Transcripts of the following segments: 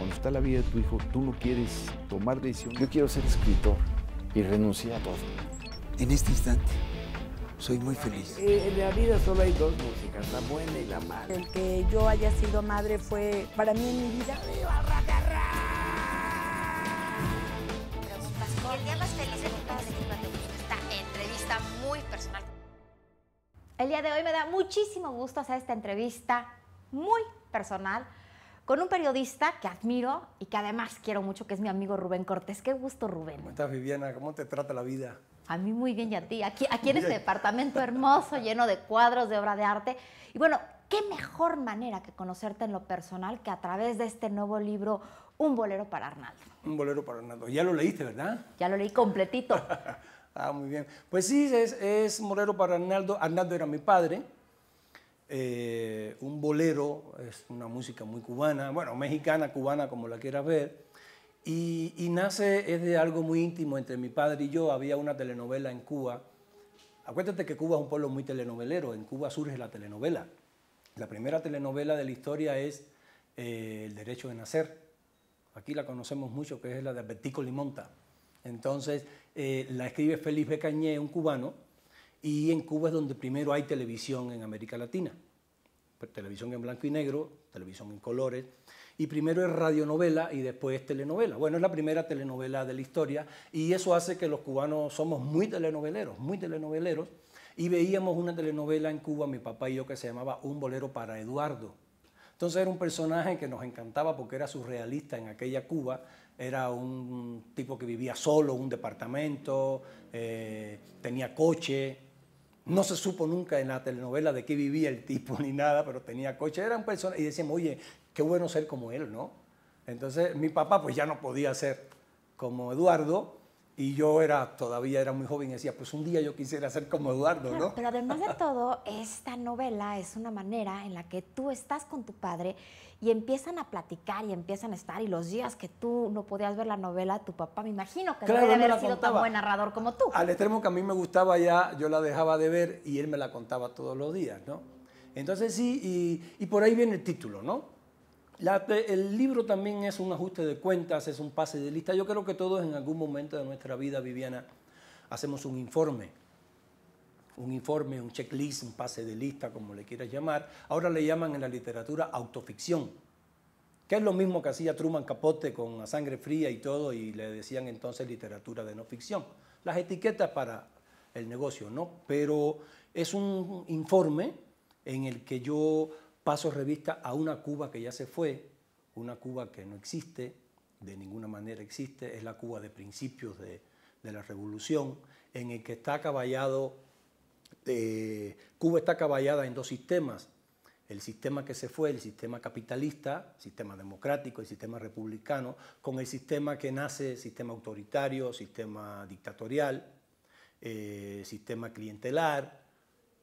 cuando está la vida de tu hijo, tú no quieres tomar decisión? Yo quiero ser escritor y renunciar a todo. En este instante, soy muy feliz. Eh, en la vida solo hay dos músicas, la buena y la mala. El que yo haya sido madre fue, para mí en mi vida, El día más feliz de mi vida esta entrevista muy personal. El día de hoy me da muchísimo gusto hacer esta entrevista muy personal con un periodista que admiro y que además quiero mucho, que es mi amigo Rubén Cortés. Qué gusto, Rubén. ¿Cómo estás, Viviana? ¿Cómo te trata la vida? A mí muy bien y a ti. Aquí, en este departamento hermoso, lleno de cuadros, de obra de arte. Y bueno, qué mejor manera que conocerte en lo personal que a través de este nuevo libro, Un bolero para Arnaldo. Un bolero para Arnaldo. Ya lo leíste, ¿verdad? Ya lo leí completito. ah, muy bien. Pues sí, es, es un bolero para Arnaldo. Arnaldo era mi padre. Eh, un bolero, es una música muy cubana, bueno, mexicana, cubana, como la quieras ver, y, nace, es de algo muy íntimo entre mi padre y yo, había una telenovela en Cuba, acuérdate que Cuba es un pueblo muy telenovelero, en Cuba surge la telenovela, la primera telenovela de la historia es eh, El Derecho de Nacer, aquí la conocemos mucho, que es la de Albertico Limonta, entonces eh, la escribe Félix Becañé, un cubano, y en Cuba es donde primero hay televisión en América Latina. Pues, televisión en blanco y negro, televisión en colores. Y primero es radionovela y después telenovela. Bueno, es la primera telenovela de la historia y eso hace que los cubanos somos muy telenoveleros, muy telenoveleros. Y veíamos una telenovela en Cuba, mi papá y yo, que se llamaba Un bolero para Eduardo. Entonces era un personaje que nos encantaba porque era surrealista en aquella Cuba, era un tipo que vivía solo, un departamento, eh, tenía coche, no se supo nunca en la telenovela de qué vivía el tipo ni nada, pero tenía coche, eran personas y decíamos, oye, qué bueno ser como él, ¿no? Entonces mi papá pues ya no podía ser como Eduardo, y yo era, todavía era muy joven y decía, pues un día yo quisiera ser como Eduardo, ¿no? Pero además de todo, esta novela es una manera en la que tú estás con tu padre y empiezan a platicar y empiezan a estar. Y los días que tú no podías ver la novela, tu papá, me imagino que claro, haber sido tan buen narrador como tú. Al extremo que a mí me gustaba ya, yo la dejaba de ver y él me la contaba todos los días, ¿no? Entonces sí, y por ahí viene el título, ¿no? el libro también es un ajuste de cuentas, es un pase de lista. Yo creo que todos en algún momento de nuestra vida, Viviana, hacemos un informe. Un informe, un checklist, un pase de lista, como le quieras llamar. Ahora le llaman en la literatura autoficción, que es lo mismo que hacía Truman Capote con la Sangre Fría y todo, y le decían entonces literatura de no ficción. Las etiquetas para el negocio, ¿no? Pero es un informe en el que yo paso revista a una Cuba que ya se fue, una Cuba que no existe, de ninguna manera existe, es la Cuba de principios de, la revolución, en el que está caballado, eh, Cuba está acaballada en dos sistemas, el sistema que se fue, el sistema capitalista, sistema democrático, el sistema republicano, con el sistema que nace, sistema autoritario, sistema dictatorial, eh, sistema clientelar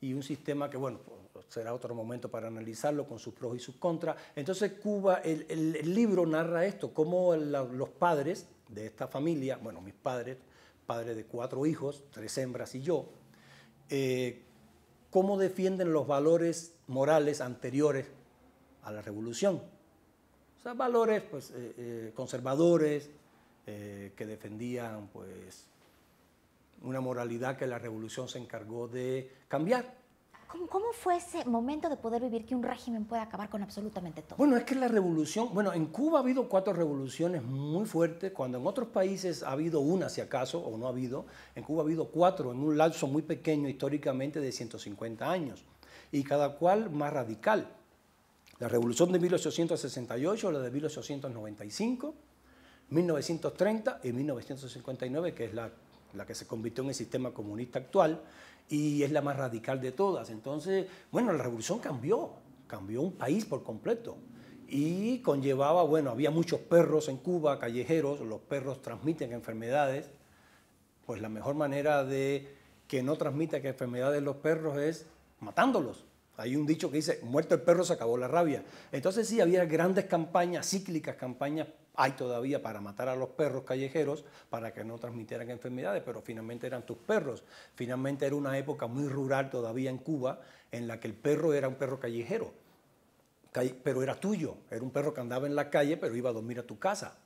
y un sistema que, bueno, será otro momento para analizarlo con sus pros y sus contras. Entonces Cuba, el, libro narra esto, cómo los padres de esta familia, bueno, mis padres, padres de cuatro hijos, tres hembras y yo, eh, cómo defienden los valores morales anteriores a la revolución. O sea, valores pues, eh, eh, conservadores que defendían pues, una moralidad que la revolución se encargó de cambiar. ¿Cómo, fue ese momento de poder vivir que un régimen puede acabar con absolutamente todo? Bueno, es que la revolución, bueno, en Cuba ha habido cuatro revoluciones muy fuertes, cuando en otros países ha habido una, si acaso, o no ha habido, en Cuba ha habido cuatro en un lapso muy pequeño históricamente de 150 años, y cada cual más radical. La revolución de 1868, la de 1895, 1930 y 1959, que es la, la que se convirtió en el sistema comunista actual, y es la más radical de todas. Entonces, bueno, la revolución cambió, cambió un país por completo y conllevaba, bueno, había muchos perros en Cuba, callejeros, los perros transmiten enfermedades, pues la mejor manera de que no transmita que enfermedades los perros es matándolos. Hay un dicho que dice, muerto el perro se acabó la rabia. Entonces sí, había grandes campañas, cíclicas campañas hay todavía para matar a los perros callejeros para que no transmitieran enfermedades, pero finalmente eran tus perros. Finalmente era una época muy rural todavía en Cuba en la que el perro era un perro callejero, pero era tuyo, era un perro que andaba en la calle pero iba a dormir a tu casa.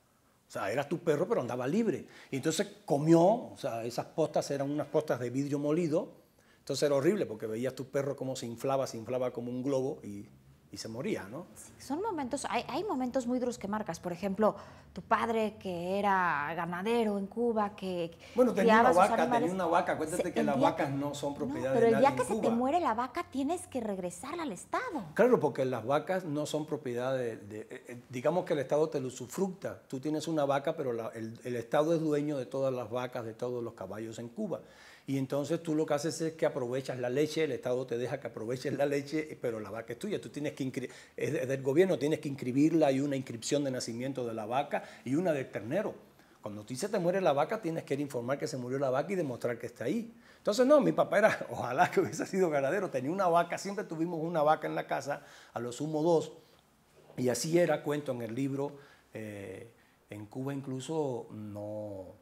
O sea, era tu perro, pero andaba libre. Y entonces comió, o sea, esas postas eran unas postas de vidrio molido. Entonces era horrible porque veías tu perro cómo se inflaba, se inflaba como un globo y y se moría, ¿no? Sí, son momentos, hay, momentos muy duros que marcas. Por ejemplo, tu padre que era ganadero en Cuba, que. Bueno, tenía una vaca, tenía una vaca. Cuéntate que las vacas no son propiedad pero de Pero el día que se te muere la vaca, tienes que regresar al Estado. Claro, porque las vacas no son propiedad de. Eh, eh, digamos que el Estado te lo usufructa. Tú tienes una vaca, pero el Estado es dueño de todas las vacas, de todos los caballos en Cuba. Y entonces tú lo que haces es que aprovechas la leche, el Estado te deja que aproveches la leche, pero la vaca es tuya. Tú tienes que, es del gobierno, tienes que inscribirla, y una inscripción de nacimiento de la vaca y una del ternero. Cuando tú dices te muere la vaca, tienes que ir a informar que se murió la vaca y demostrar que está ahí. Entonces, no, mi papá era, ojalá que hubiese sido ganadero, tenía una vaca, siempre tuvimos una vaca en la casa, a lo sumo dos, y así era, cuento en el libro, eh, en Cuba incluso no,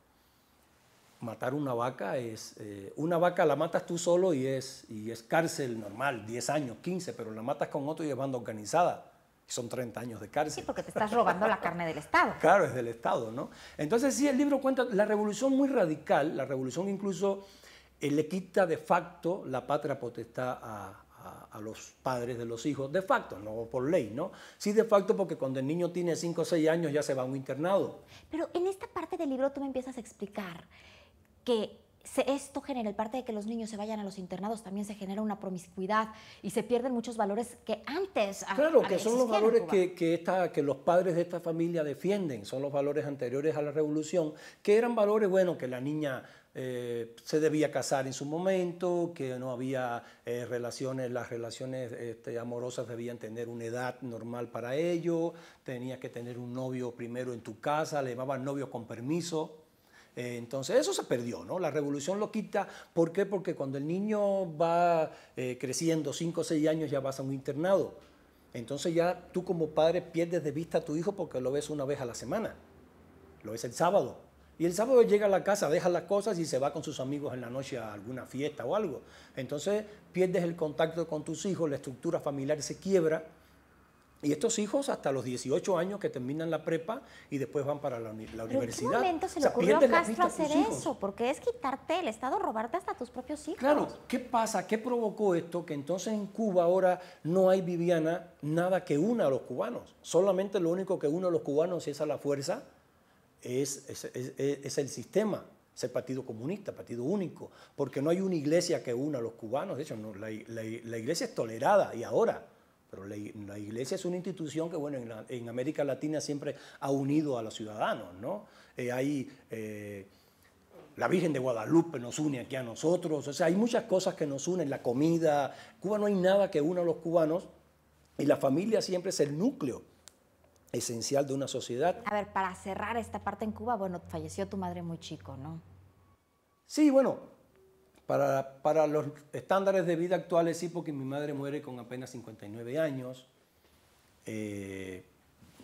matar una vaca es, eh, una vaca la matas tú solo y es, y es cárcel normal, 10 años, 15, pero la matas con otro y es banda organizada. son 30 años de cárcel. Sí, porque te estás robando la carne del Estado. Claro, es del Estado, ¿no? Entonces sí, el libro cuenta la revolución muy radical, la revolución incluso eh, le quita de facto la patria potestad a, a, los padres de los hijos, de facto, no por ley, ¿no? Sí, de facto, porque cuando el niño tiene 5 o 6 años ya se va a un internado. Pero en esta parte del libro tú me empiezas a explicar que esto genera, el parte de que los niños se vayan a los internados, también se genera una promiscuidad y se pierden muchos valores que antes. Claro, que son los valores que, que, que los padres de esta familia defienden, son los valores anteriores a la revolución, que eran valores, bueno, que la niña eh, se debía casar en su momento, que no había eh, relaciones, las relaciones este, amorosas debían tener una edad normal para ello, tenía que tener un novio primero en tu casa, le llamaban novio con permiso, eh, entonces, eso se perdió, ¿no? La revolución lo quita. ¿Por qué? Porque cuando el niño va eh, creciendo, 5 o 6 años, ya vas a un internado. Entonces ya tú como padre pierdes de vista a tu hijo porque lo ves una vez a la semana. Lo ves el sábado, y el sábado llega a la casa, deja las cosas y se va con sus amigos en la noche a alguna fiesta o algo. Entonces pierdes el contacto con tus hijos, la estructura familiar se quiebra y estos hijos hasta los 18 años que terminan la prepa y después van para la, universidad. ¿En se le ocurrió a Castro hacer eso? Porque es quitarte el Estado, robarte hasta tus propios hijos. Claro, ¿qué pasa? ¿Qué provocó esto? Que entonces en Cuba ahora no hay Viviana nada que una a los cubanos. Solamente lo único que une a los cubanos, y es a la fuerza, es, es, el sistema es el Partido Comunista, Partido Único, porque no hay una iglesia que una a los cubanos, de hecho no, la, iglesia es tolerada y ahora pero la, iglesia es una institución que, bueno, en, América Latina siempre ha unido a los ciudadanos, ¿no? Eh, hay eh, la Virgen de Guadalupe nos une aquí a nosotros, o sea, hay muchas cosas que nos unen, la comida. Cuba no hay nada que una a los cubanos y la familia siempre es el núcleo esencial de una sociedad. A ver, para cerrar esta parte en Cuba, bueno, falleció tu madre muy chico, ¿no? Sí, bueno, para, para, los estándares de vida actuales sí, porque mi madre muere con apenas 59 años. Eh,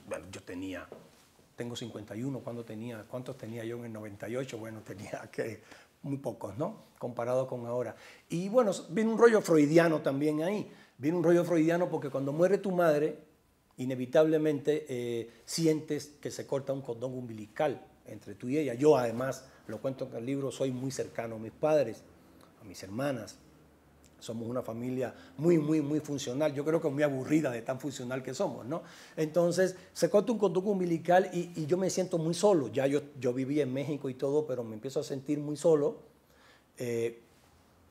bueno, yo tenía, tengo 51, cuando tenía, ¿cuántos tenía yo en el 98? Bueno, tenía que muy pocos, ¿no? Comparado con ahora. Y bueno, viene un rollo freudiano también ahí. Viene un rollo freudiano porque cuando muere tu madre, inevitablemente eh, sientes que se corta un cordón umbilical entre tú y ella. Yo además, lo cuento en el libro, soy muy cercano a mis padres mis hermanas. Somos una familia muy, muy, muy funcional. Yo creo que muy aburrida de tan funcional que somos, ¿no? Entonces, se corta un conducto umbilical y, yo me siento muy solo. Ya yo, yo viví en México y todo, pero me empiezo a sentir muy solo. Eh,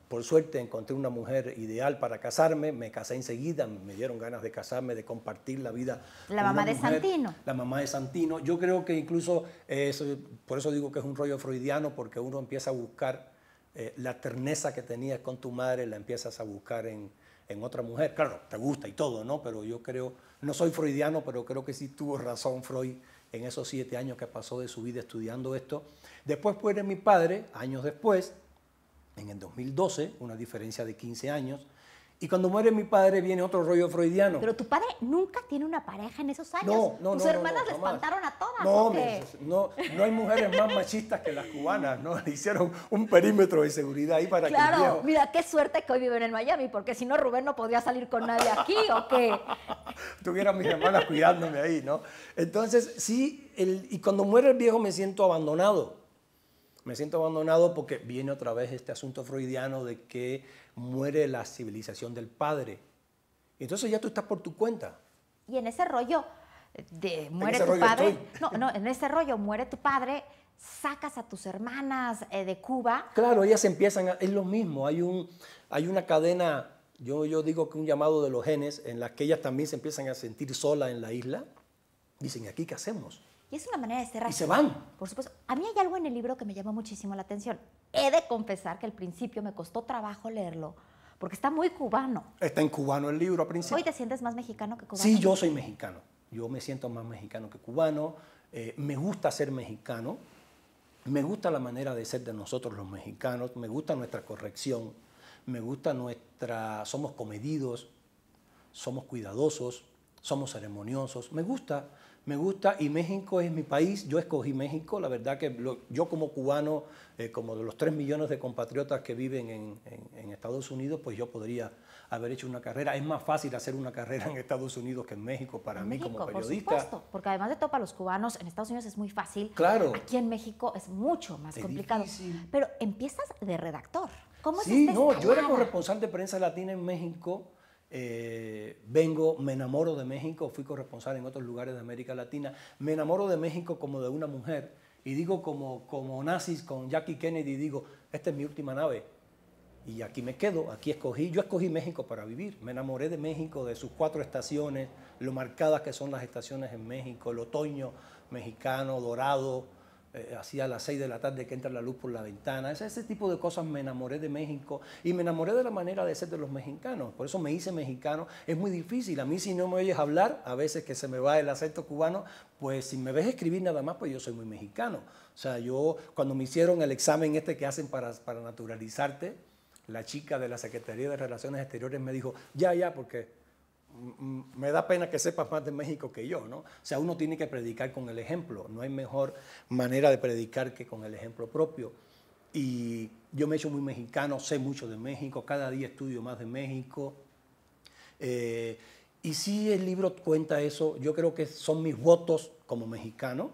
por suerte encontré una mujer ideal para casarme, me casé enseguida, me dieron ganas de casarme, de compartir la vida. La mamá de Santino. La mamá de Santino. Yo creo que incluso, por eso digo que es un rollo freudiano, porque uno empieza a buscar eh, la terneza que tenías con tu madre la empiezas a buscar en, otra mujer. Claro, te gusta y todo, ¿no? Pero yo creo, no soy freudiano, pero creo que sí tuvo razón Freud en esos siete años que pasó de su vida estudiando esto. Después fue mi padre, años después, en el 2012, una diferencia de 15 años, y cuando muere mi padre viene otro rollo freudiano. Pero tu padre nunca tiene una pareja en esos años. No, no, Tus hermanas le espantaron a todas. No, no, hay mujeres más machistas que las cubanas, ¿no? hicieron un perímetro de seguridad ahí para que. Claro, mira, qué suerte que hoy viven en Miami, porque si no Rubén no podía salir con nadie aquí, ¿o qué? Tuvieran mis hermanas cuidándome ahí, ¿no? Entonces, sí, el, y cuando muere el viejo me siento abandonado me siento abandonado porque viene otra vez este asunto freudiano de que muere la civilización del padre. Y entonces ya tú estás por tu cuenta. Y en ese rollo de muere tu padre, no, no, en ese rollo muere tu padre, sacas a tus hermanas eh, de Cuba. Claro, ellas empiezan, a, es lo mismo, hay, un, hay una cadena, yo, yo digo que un llamado de los genes, en la que ellas también se empiezan a sentir solas en la isla. Dicen, ¿aquí qué hacemos? Y es una manera de cerrar. Y se van. Por supuesto. A mí hay algo en el libro que me llama muchísimo la atención. He de confesar que al principio me costó trabajo leerlo, porque está muy cubano. Está en cubano el libro al principio. Hoy te sientes más mexicano que cubano. Sí, yo soy mexicano. Yo me siento más mexicano que cubano. Eh, me gusta ser mexicano. Me gusta la manera de ser de nosotros los mexicanos. Me gusta nuestra corrección. Me gusta nuestra... Somos comedidos. Somos cuidadosos. Somos ceremoniosos. Me gusta me gusta y México es mi país. Yo escogí México, la verdad que yo como cubano, eh, como de los tres millones de compatriotas que viven en, Estados Unidos, pues yo podría haber hecho una carrera. Es más fácil hacer una carrera en Estados Unidos que en México para mí como periodista. Por supuesto, porque además de todo para los cubanos en Estados Unidos es muy fácil. Claro. Aquí en México es mucho más complicado. Pero empiezas de redactor. ¿Cómo sí, Sí, este no, yo era corresponsal de prensa latina en México eh, vengo, me enamoro de México, fui corresponsal en otros lugares de América Latina, me enamoro de México como de una mujer y digo como, como nazis con Jackie Kennedy, digo, esta es mi última nave y aquí me quedo, aquí escogí, yo escogí México para vivir, me enamoré de México, de sus cuatro estaciones, lo marcadas que son las estaciones en México, el otoño mexicano, dorado, hacía eh, a las 6 de la tarde que entra la luz por la ventana. Ese, ese tipo de cosas me enamoré de México y me enamoré de la manera de ser de los mexicanos. Por eso me hice mexicano. Es muy difícil. A mí si no me oyes hablar, a veces que se me va el acento cubano, pues si me ves escribir nada más, pues yo soy muy mexicano. O sea, yo cuando me hicieron el examen este que hacen para, para naturalizarte, la chica de la Secretaría de Relaciones Exteriores me dijo, ya, ya, porque me da pena que sepas más de México que yo, ¿no? O sea, uno tiene que predicar con el ejemplo. No hay mejor manera de predicar que con el ejemplo propio. Y yo me he hecho muy mexicano, sé mucho de México, cada día estudio más de México. Eh, y si el libro cuenta eso, yo creo que son mis votos como mexicano,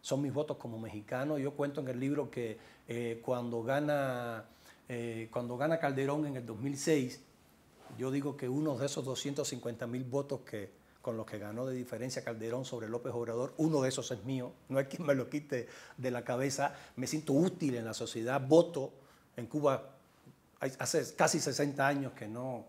son mis votos como mexicano. Yo cuento en el libro que eh, cuando, gana, eh, cuando gana Calderón en el 2006, yo digo que uno de esos 250 mil votos que, con los que ganó de diferencia Calderón sobre López Obrador, uno de esos es mío, no hay quien me lo quite de la cabeza, me siento útil en la sociedad, voto en Cuba. Hace casi 60 años que no,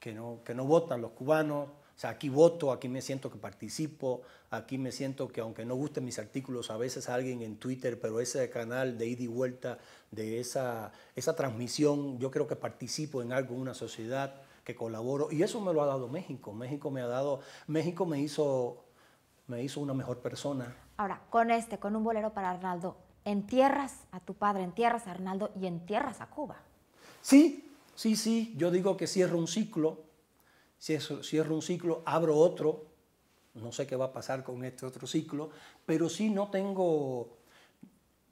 que no, que no votan los cubanos, o sea, aquí voto, aquí me siento que participo, aquí me siento que aunque no gusten mis artículos, a veces alguien en Twitter, pero ese canal de ida y vuelta, de esa, esa transmisión, yo creo que participo en algo, en una sociedad que colaboro. Y eso me lo ha dado México. México me ha dado, México me hizo, me hizo una mejor persona. Ahora, con este, con un bolero para Arnaldo, entierras a tu padre, entierras a Arnaldo y entierras a Cuba. Sí, sí, sí. Yo digo que cierro un ciclo, cierro, cierro un ciclo, abro otro. No sé qué va a pasar con este otro ciclo, pero sí no tengo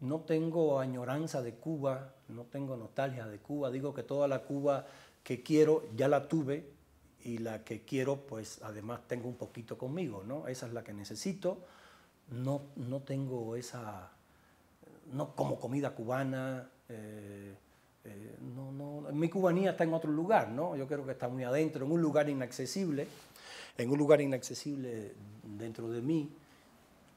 no tengo añoranza de Cuba, no tengo nostalgia de Cuba, digo que toda la Cuba que quiero ya la tuve y la que quiero pues además tengo un poquito conmigo, ¿no? Esa es la que necesito. No, no tengo esa, no como comida cubana, eh, eh, no, no. mi cubanía está en otro lugar, ¿no? Yo creo que está muy adentro, en un lugar inaccesible, en un lugar inaccesible dentro de mí.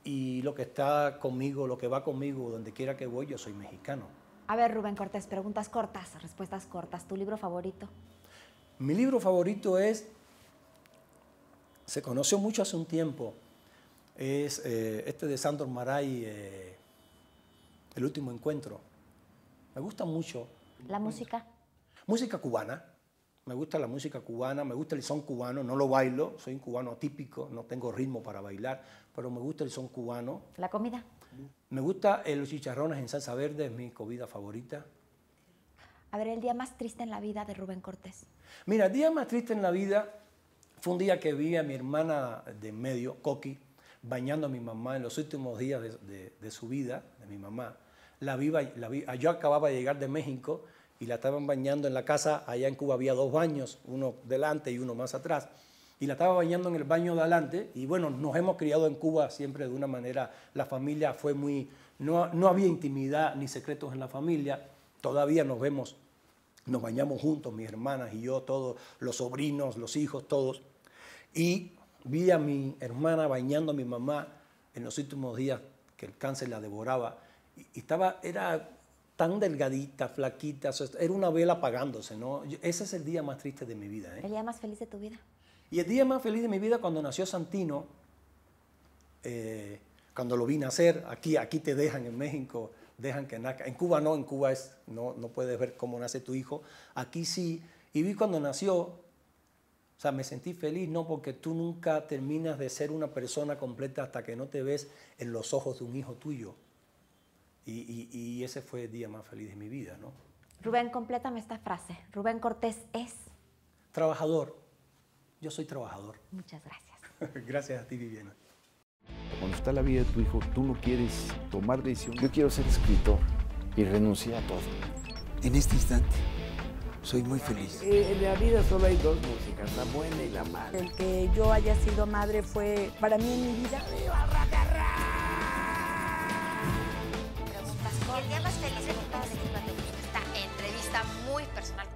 Y lo que está conmigo, lo que va conmigo, donde quiera que voy, yo soy mexicano. A ver, Rubén Cortés, preguntas cortas, respuestas cortas. ¿Tu libro favorito? Mi libro favorito es, se conoció mucho hace un tiempo, es eh, este de Sandor Maray, eh, El último encuentro. Me gusta mucho. ¿La música? Música cubana. Me gusta la música cubana, me gusta el son cubano, no lo bailo, soy un cubano típico, no tengo ritmo para bailar, pero me gusta el son cubano. ¿La comida? Me gusta el los chicharrones en salsa verde, es mi comida favorita. A ver, el día más triste en la vida de Rubén Cortés. Mira, el día más triste en la vida fue un día que vi a mi hermana de medio, Coqui, bañando a mi mamá en los últimos días de, su vida, de mi mamá. La vi, la yo acababa de llegar de México y la estaban bañando en la casa. Allá en Cuba había dos baños, uno delante y uno más atrás y la estaba bañando en el baño de adelante. Y bueno, nos hemos criado en Cuba siempre de una manera, la familia fue muy, no, no había intimidad ni secretos en la familia, todavía nos vemos, nos bañamos juntos, mis hermanas y yo, todos, los sobrinos, los hijos, todos. Y vi a mi hermana bañando a mi mamá en los últimos días que el cáncer la devoraba. Y estaba, era tan delgadita, flaquita, era una vela apagándose, ¿no? Ese es el día más triste de mi vida. ¿eh? El día más feliz de tu vida. Y el día más feliz de mi vida cuando nació Santino, eh, cuando lo vi nacer, aquí, aquí te dejan en México, dejan que nazca. En Cuba no, en Cuba es, no, no puedes ver cómo nace tu hijo. Aquí sí. Y vi cuando nació, o sea, me sentí feliz, no porque tú nunca terminas de ser una persona completa hasta que no te ves en los ojos de un hijo tuyo. Y, ese fue el día más feliz de mi vida, ¿no? Rubén, complétame esta frase. Rubén Cortés es. Trabajador yo soy trabajador. Muchas gracias. gracias a ti, Viviana. Cuando está la vida de tu hijo, tú no quieres tomar decisión. Yo quiero ser escritor y renunciar a todo. En este instante, soy muy feliz. Eh, en la vida solo hay dos músicas, la buena y la mala. El que yo haya sido madre fue, para mí en mi vida, El día más feliz de mi esta entrevista muy personal.